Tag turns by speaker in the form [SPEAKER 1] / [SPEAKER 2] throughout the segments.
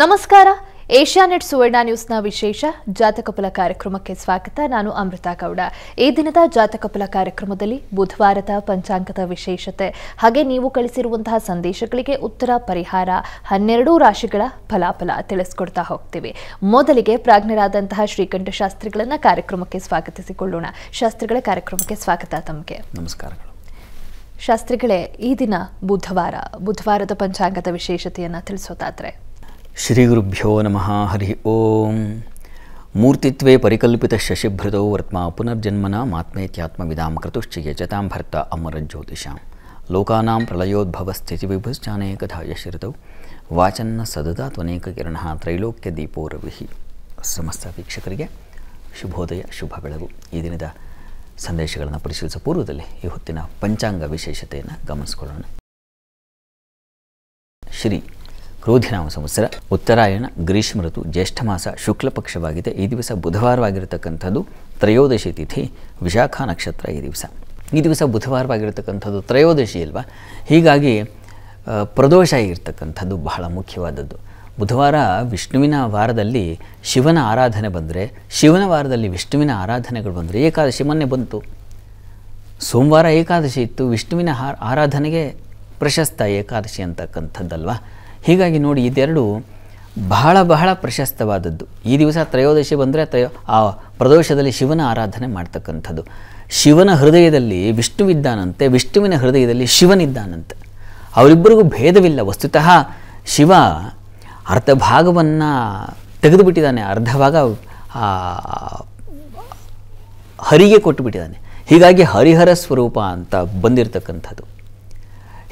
[SPEAKER 1] ನಮಸ್ಕಾರ Asia net ಸುವರ್ಣ ನ್ಯೂಸ್ನ ವಿಶೇಷ ಫಲ ಕಾರ್ಯಕ್ರಮಕ್ಕೆ ಸ್ವಾಗತ ನಾನು ಅಮೃತಾ ಗೌಡ ಈ ದಿನದ ಜಾತಕ ಫಲ ಕಾರ್ಯಕ್ರಮದಲ್ಲಿ ಬುಧವಾರದ ಪಂಚಾಂಗದ ವಿಶೇಷತೆ ಹಾಗೆ ನೀವು ಕಳಿಸಿರುವಂತಹ ಸಂದೇಶಗಳಿಗೆ ಉತ್ತರ ಪರಿಹಾರ ಹನ್ನೆರಡು ರಾಶಿಗಳ ಫಲಾಫಲ ತಿಳಿಸ್ಕೊಡ್ತಾ ಹೋಗ್ತೀವಿ ಮೊದಲಿಗೆ ಪ್ರಾಜ್ಞರಾದಂತಹ ಶ್ರೀಕಂಠ ಶಾಸ್ತ್ರಿಗಳನ್ನ ಕಾರ್ಯಕ್ರಮಕ್ಕೆ ಸ್ವಾಗತಿಸಿಕೊಳ್ಳೋಣ ಶಾಸ್ತ್ರಿಗಳ ಕಾರ್ಯಕ್ರಮಕ್ಕೆ ಸ್ವಾಗತ ತಮಗೆ ನಮಸ್ಕಾರಗಳು ಶಾಸ್ತ್ರಿಗಳೇ ಈ ದಿನ ಬುಧವಾರ ಬುಧವಾರದ ಪಂಚಾಂಗದ ವಿಶೇಷತೆಯನ್ನು ತಿಳಿಸೋದಾದ್ರೆ
[SPEAKER 2] ಶ್ರೀ ಗುರುಭ್ಯೋ ನಮಃ ಹರಿ ಓಂ ಮೂರ್ತಿತ್ವೇ ಪರಿಕಲ್ಪಿತ ಶಶಿಭೃತೋ ವರ್ತ್ಮ ಪುನರ್ಜನ್ಮನ ಮಾತ್ಮೇತ್ಯಾತ್ಮವಿದಾಂ ಕೃತುಶ್ಚಿಗೆ ಚತಾಂ ಭರ್ತ ಅಮರ ಜ್ಯೋತಿಷಾಂ ಲೋಕಾನಾಂ ಪ್ರಳಯೋದ್ಭವ ಸ್ಥಿತಿವಿಭುಶ್ಚಾನೇಕಧಾಯಶಿರತೌ ವಾಚನ್ನ ಸದದಾ ತ್ವನೇಕ ಕಿರಣ ತ್ರೈಲೋಕ್ಯ ದೀಪೋ ಸಮಸ್ತ ವೀಕ್ಷಕರಿಗೆ ಶುಭೋದಯ ಶುಭ ಬೆಳಗು ಈ ದಿನದ ಸಂದೇಶಗಳನ್ನು ಪರಿಶೀಲಿಸುವ ಪೂರ್ವದಲ್ಲಿ ಈ ಹೊತ್ತಿನ ಪಂಚಾಂಗ ವಿಶೇಷತೆಯನ್ನು ಗಮನಿಸಿಕೊಳ್ಳೋಣ ಶ್ರೀ ಕ್ರೋಧಿನಾಮ ಸಂವತ್ಸರ ಉತ್ತರಾಯಣ ಗ್ರೀಷ್ಮ ಋತು ಜ್ಯೇಷ್ಠ ಮಾಸ ಶುಕ್ಲಪಕ್ಷವಾಗಿದೆ ಈ ದಿವಸ ಬುಧವಾರವಾಗಿರತಕ್ಕಂಥದ್ದು ತ್ರಯೋದಶಿ ತಿಥಿ ವಿಶಾಖ ನಕ್ಷತ್ರ ಈ ದಿವಸ ಈ ದಿವಸ ಬುಧವಾರವಾಗಿರತಕ್ಕಂಥದ್ದು ತ್ರಯೋದಶಿ ಅಲ್ವಾ ಹೀಗಾಗಿ ಪ್ರದೋಷ ಇರತಕ್ಕಂಥದ್ದು ಬಹಳ ಮುಖ್ಯವಾದದ್ದು ಬುಧವಾರ ವಿಷ್ಣುವಿನ ವಾರದಲ್ಲಿ ಶಿವನ ಆರಾಧನೆ ಬಂದರೆ ಶಿವನ ವಾರದಲ್ಲಿ ವಿಷ್ಣುವಿನ ಆರಾಧನೆಗಳು ಬಂದರೆ ಏಕಾದಶಿ ಮೊನ್ನೆ ಬಂತು ಸೋಮವಾರ ಏಕಾದಶಿ ಇತ್ತು ವಿಷ್ಣುವಿನ ಆರಾಧನೆಗೆ ಪ್ರಶಸ್ತ ಏಕಾದಶಿ ಅಂತಕ್ಕಂಥದ್ದಲ್ವಾ ಹೀಗಾಗಿ ನೋಡಿ ಇದೆರಡು ಬಹಳ ಬಹಳ ಪ್ರಶಸ್ತವಾದದ್ದು ಈ ದಿವಸ ತ್ರಯೋದಶಿ ಬಂದರೆ ತ್ರಯೋ ಆ ಪ್ರದೋಷದಲ್ಲಿ ಶಿವನ ಆರಾಧನೆ ಮಾಡ್ತಕ್ಕಂಥದ್ದು ಶಿವನ ಹೃದಯದಲ್ಲಿ ವಿಷ್ಣುವಿದ್ದಾನಂತೆ ವಿಷ್ಣುವಿನ ಹೃದಯದಲ್ಲಿ ಶಿವನಿದ್ದಾನಂತೆ ಅವರಿಬ್ಬರಿಗೂ ಭೇದವಿಲ್ಲ ವಸ್ತುತಃ ಶಿವ ಅರ್ಧ ಭಾಗವನ್ನು ತೆಗೆದುಬಿಟ್ಟಿದ್ದಾನೆ ಅರ್ಧ ಭಾಗ ಹರಿಗೆ ಕೊಟ್ಟುಬಿಟ್ಟಿದ್ದಾನೆ ಹೀಗಾಗಿ ಹರಿಹರ ಸ್ವರೂಪ ಅಂತ ಬಂದಿರತಕ್ಕಂಥದ್ದು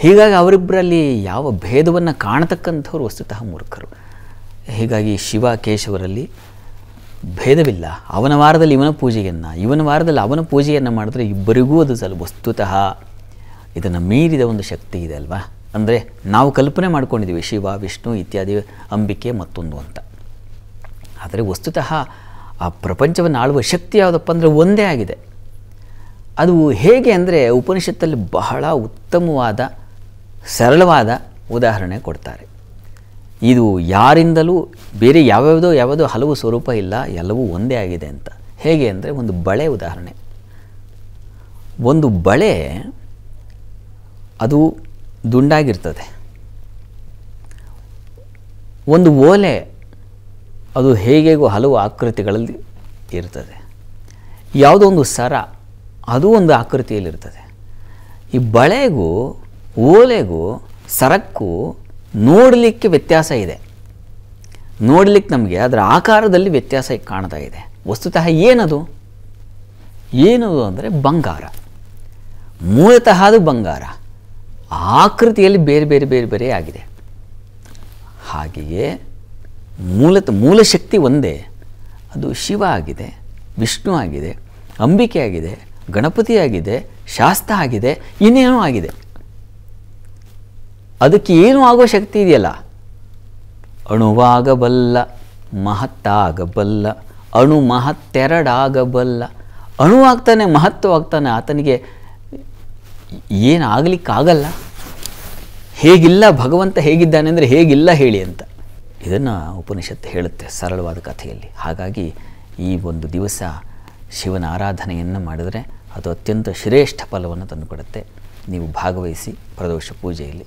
[SPEAKER 2] ಹೀಗಾಗಿ ಅವರಿಬ್ಬರಲ್ಲಿ ಯಾವ ಭೇದವನ್ನು ಕಾಣತಕ್ಕಂಥವ್ರು ವಸ್ತುತಃ ಮೂರ್ಖರು ಹೀಗಾಗಿ ಶಿವ ಕೇಶವರಲ್ಲಿ ಭೇದವಿಲ್ಲ ಅವನ ವಾರದಲ್ಲಿ ಇವನ ಪೂಜೆಯನ್ನು ಇವನ ವಾರದಲ್ಲಿ ಅವನ ಪೂಜೆಯನ್ನು ಮಾಡಿದ್ರೆ ಇಬ್ಬರಿಗೂ ಅದು ಸಲ ವಸ್ತುತಃ ಇದನ್ನು ಮೀರಿದ ಒಂದು ಶಕ್ತಿ ಇದೆ ಅಲ್ವಾ ಅಂದರೆ ನಾವು ಕಲ್ಪನೆ ಮಾಡ್ಕೊಂಡಿದ್ದೀವಿ ಶಿವ ವಿಷ್ಣು ಇತ್ಯಾದಿ ಅಂಬಿಕೆ ಮತ್ತೊಂದು ಅಂತ ಆದರೆ ವಸ್ತುತಃ ಆ ಪ್ರಪಂಚವನ್ನು ಆಳುವ ಶಕ್ತಿ ಯಾವುದಪ್ಪ ಅಂದರೆ ಒಂದೇ ಆಗಿದೆ ಅದು ಹೇಗೆ ಅಂದರೆ ಉಪನಿಷತ್ತಲ್ಲಿ ಬಹಳ ಉತ್ತಮವಾದ ಸರಳವಾದ ಉದಾಹರಣೆ ಕೊಡ್ತಾರೆ ಇದು ಯಾರಿಂದಲೂ ಬೇರೆ ಯಾವ್ಯಾವುದೋ ಯಾವುದೋ ಹಲವು ಸ್ವರೂಪ ಇಲ್ಲ ಎಲ್ಲವೂ ಒಂದೇ ಆಗಿದೆ ಅಂತ ಹೇಗೆ ಅಂದರೆ ಒಂದು ಬಳೆ ಉದಾಹರಣೆ ಒಂದು ಬಳೆ ಅದು ದುಂಡಾಗಿರ್ತದೆ ಒಂದು ಓಲೆ ಅದು ಹೇಗೆಗೂ ಹಲವು ಆಕೃತಿಗಳಲ್ಲಿ ಇರ್ತದೆ ಯಾವುದೋ ಒಂದು ಸರ ಅದು ಒಂದು ಆಕೃತಿಯಲ್ಲಿರ್ತದೆ ಈ ಬಳೆಗೂ ಓಲೆಗೂ ಸರಕ್ಕೂ ನೋಡಲಿಕ್ಕೆ ವ್ಯತ್ಯಾಸ ಇದೆ ನೋಡಲಿಕ್ಕೆ ನಮಗೆ ಅದರ ಆಕಾರದಲ್ಲಿ ವ್ಯತ್ಯಾಸ ಕಾಣ್ತಾ ಇದೆ ವಸ್ತುತಃ ಏನದು ಏನದು ಅಂದರೆ ಬಂಗಾರ ಮೂಲತಃ ಅದು ಬಂಗಾರ ಆಕೃತಿಯಲ್ಲಿ ಬೇರೆ ಬೇರೆ ಬೇರೆ ಬೇರೆ ಆಗಿದೆ ಹಾಗೆಯೇ ಮೂಲತ ಮೂಲ ಶಕ್ತಿ ಒಂದೇ ಅದು ಶಿವ ಆಗಿದೆ ವಿಷ್ಣು ಆಗಿದೆ ಅಂಬಿಕೆ ಆಗಿದೆ ಗಣಪತಿ ಆಗಿದೆ ಶಾಸ್ತ್ರ ಆಗಿದೆ ಇನ್ನೇನೋ ಆಗಿದೆ ಅದಕ್ಕೆ ಏನು ಆಗೋ ಶಕ್ತಿ ಇದೆಯಲ್ಲ ಅಣುವಾಗಬಲ್ಲ ಮಹತ್ತಾಗಬಲ್ಲ ಅಣು ಮಹತ್ತೆರಡಾಗಬಲ್ಲ ಅಣುವಾಗ್ತಾನೆ ಮಹತ್ವವಾಗ್ತಾನೆ ಆತನಿಗೆ ಏನಾಗಲಿಕ್ಕಾಗಲ್ಲ ಹೇಗಿಲ್ಲ ಭಗವಂತ ಹೇಗಿದ್ದಾನೆ ಅಂದರೆ ಹೇಗಿಲ್ಲ ಹೇಳಿ ಅಂತ ಇದನ್ನು ಉಪನಿಷತ್ತು ಹೇಳುತ್ತೆ ಸರಳವಾದ ಕಥೆಯಲ್ಲಿ ಹಾಗಾಗಿ ಈ ಒಂದು ದಿವಸ ಶಿವನ ಆರಾಧನೆಯನ್ನು ಮಾಡಿದರೆ ಅದು ಅತ್ಯಂತ ಶ್ರೇಷ್ಠ ಫಲವನ್ನು ತಂದುಕೊಡುತ್ತೆ ನೀವು ಭಾಗವಹಿಸಿ ಪ್ರದೋಷ ಪೂಜೆಯಲ್ಲಿ